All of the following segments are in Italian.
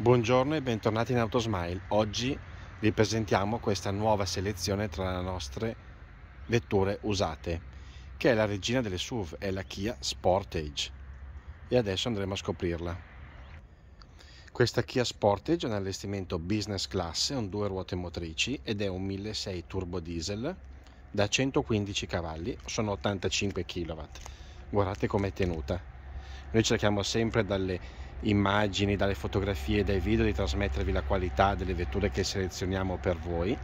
Buongiorno e bentornati in Autosmile. Oggi vi presentiamo questa nuova selezione tra le nostre vetture usate, che è la regina delle SUV, è la Kia Sportage. E adesso andremo a scoprirla. Questa Kia Sportage è un allestimento business class, è un due ruote motrici ed è un 1.6 turbo diesel da 115 cavalli, sono 85 kW. Guardate com'è tenuta. Noi cerchiamo sempre dalle immagini, dalle fotografie dai video di trasmettervi la qualità delle vetture che selezioniamo per voi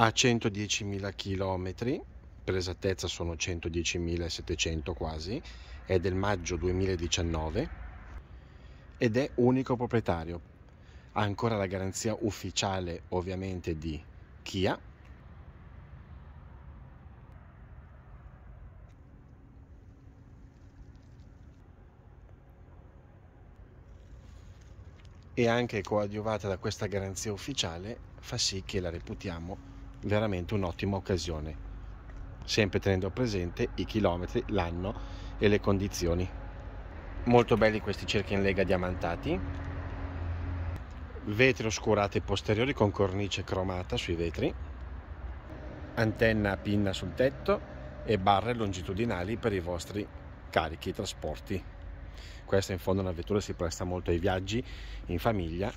a 110.000 km per esattezza sono 110.700 quasi è del maggio 2019 ed è unico proprietario ha ancora la garanzia ufficiale ovviamente di Kia e anche coadiuvata da questa garanzia ufficiale fa sì che la reputiamo veramente un'ottima occasione, sempre tenendo presente i chilometri, l'anno e le condizioni. Molto belli questi cerchi in lega diamantati, vetri oscurati posteriori con cornice cromata sui vetri, antenna a pinna sul tetto e barre longitudinali per i vostri carichi trasporti questa in fondo è una vettura che si presta molto ai viaggi in famiglia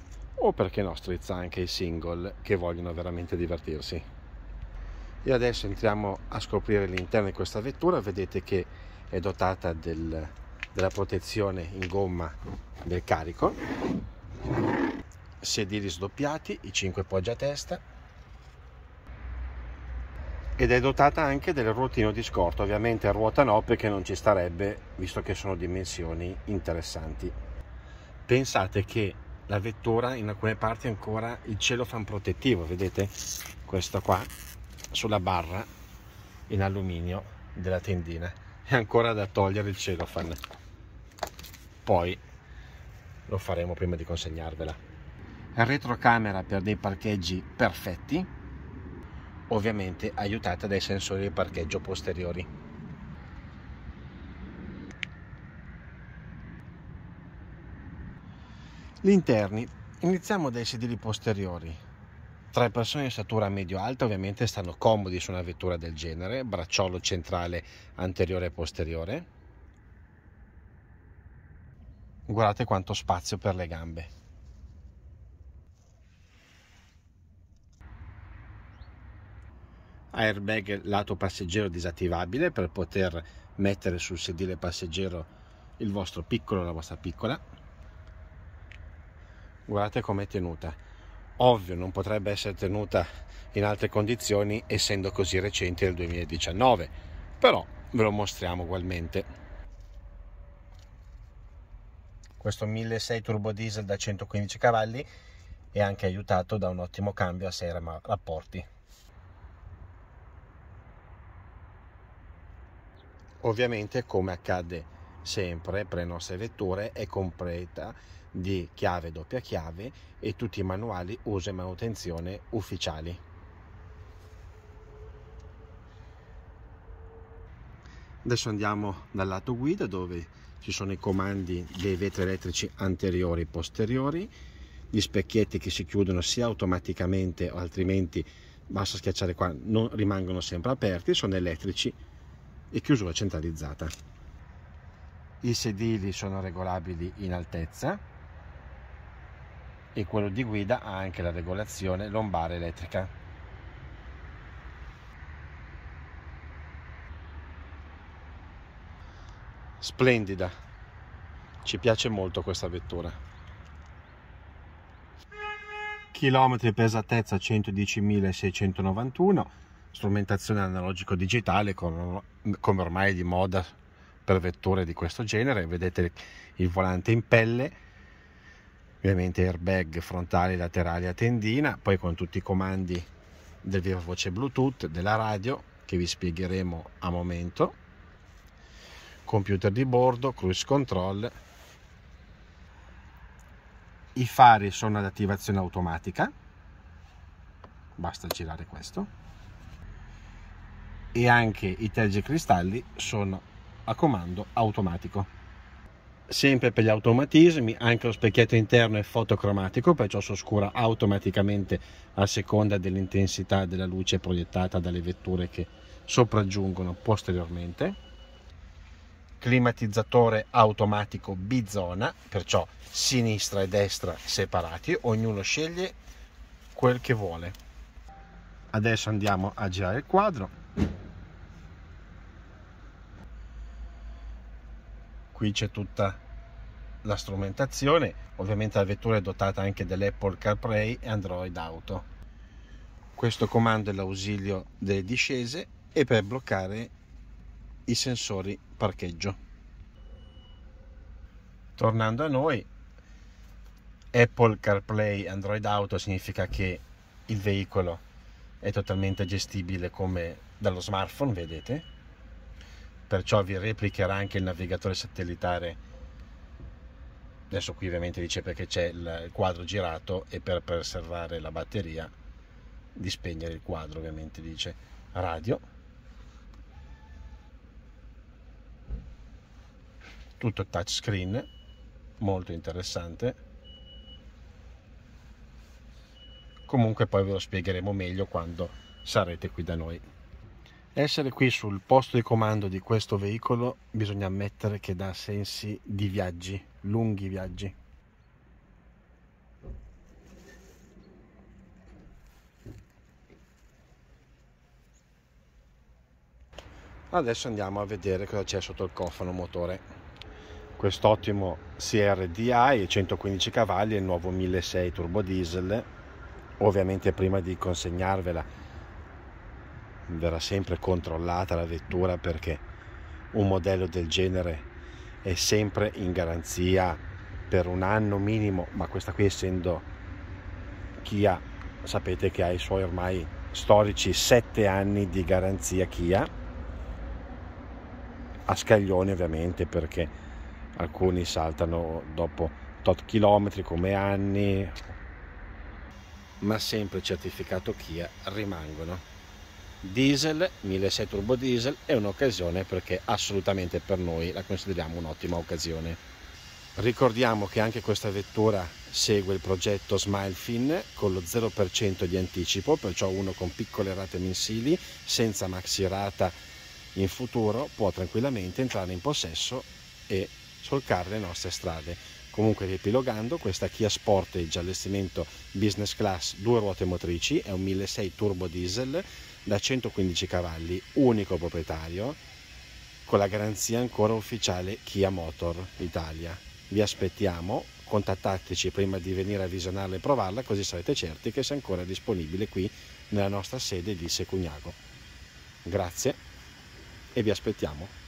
o perché no strizza anche i single che vogliono veramente divertirsi. E adesso entriamo a scoprire l'interno di questa vettura, vedete che è dotata del, della protezione in gomma del carico, sedili sdoppiati, i 5 poggia testa, ed è dotata anche del ruotino di scorta, ovviamente ruota no perché non ci starebbe visto che sono dimensioni interessanti. Pensate che la vettura in alcune parti ancora il celofan protettivo, vedete? Questo qua sulla barra in alluminio della tendina è ancora da togliere il cellophane Poi lo faremo prima di consegnarvela. Retrocamera per dei parcheggi perfetti ovviamente aiutata dai sensori di parcheggio posteriori. Gli interni. Iniziamo dai sedili posteriori. Tre persone di statura medio-alta ovviamente stanno comodi su una vettura del genere, bracciolo centrale anteriore e posteriore. Guardate quanto spazio per le gambe. airbag lato passeggero disattivabile per poter mettere sul sedile passeggero il vostro piccolo la vostra piccola guardate com'è tenuta ovvio non potrebbe essere tenuta in altre condizioni essendo così recente del 2019 però ve lo mostriamo ugualmente questo 1.6 turbo diesel da 115 cavalli è anche aiutato da un ottimo cambio a 6 rapporti Ovviamente, come accade sempre per le nostre vetture, è completa di chiave doppia chiave e tutti i manuali uso e manutenzione ufficiali. Adesso andiamo dal lato guida dove ci sono i comandi dei vetri elettrici anteriori e posteriori, gli specchietti che si chiudono sia automaticamente o altrimenti basta schiacciare qua, non rimangono sempre aperti, sono elettrici e chiusura centralizzata. I sedili sono regolabili in altezza e quello di guida ha anche la regolazione lombare elettrica. Splendida, ci piace molto questa vettura. Chilometri per esattezza 110.691 strumentazione analogico-digitale come ormai di moda per vetture di questo genere, vedete il volante in pelle, ovviamente airbag frontali, laterali a tendina, poi con tutti i comandi del viva voce Bluetooth, della radio che vi spiegheremo a momento, computer di bordo, cruise control, i fari sono ad attivazione automatica, basta girare questo, e anche i tergicristalli sono a comando automatico. Sempre per gli automatismi, anche lo specchietto interno è fotocromatico, perciò si oscura automaticamente a seconda dell'intensità della luce proiettata dalle vetture che sopraggiungono posteriormente. Climatizzatore automatico bizona, perciò sinistra e destra separati, ognuno sceglie quel che vuole. Adesso andiamo a girare il quadro. qui c'è tutta la strumentazione ovviamente la vettura è dotata anche dell'Apple CarPlay e Android Auto questo comando è l'ausilio delle discese e per bloccare i sensori parcheggio tornando a noi Apple CarPlay Android Auto significa che il veicolo è totalmente gestibile come dallo smartphone vedete perciò vi replicherà anche il navigatore satellitare adesso qui ovviamente dice perché c'è il quadro girato e per preservare la batteria di spegnere il quadro ovviamente dice radio tutto touchscreen molto interessante comunque poi ve lo spiegheremo meglio quando sarete qui da noi essere qui sul posto di comando di questo veicolo bisogna ammettere che dà sensi di viaggi, lunghi viaggi. Adesso andiamo a vedere cosa c'è sotto il cofano motore. Quest'ottimo CRDI 115 cavalli e il nuovo 1.6 turbo diesel, ovviamente prima di consegnarvela verrà sempre controllata la vettura perché un modello del genere è sempre in garanzia per un anno minimo, ma questa qui essendo Kia sapete che ha i suoi ormai storici 7 anni di garanzia Kia a scaglioni ovviamente perché alcuni saltano dopo tot chilometri come anni ma sempre certificato Kia rimangono diesel 1.6 turbo diesel è un'occasione perché assolutamente per noi la consideriamo un'ottima occasione ricordiamo che anche questa vettura segue il progetto Smilefin con lo 0% di anticipo perciò uno con piccole rate mensili senza maxi rata in futuro può tranquillamente entrare in possesso e solcare le nostre strade Comunque riepilogando, questa Kia Sportage allestimento business class due ruote motrici, è un 1.6 turbo diesel da 115 cavalli, unico proprietario, con la garanzia ancora ufficiale Kia Motor Italia. Vi aspettiamo, contattateci prima di venire a visionarla e provarla, così sarete certi che sia ancora disponibile qui nella nostra sede di Secugnago. Grazie e vi aspettiamo.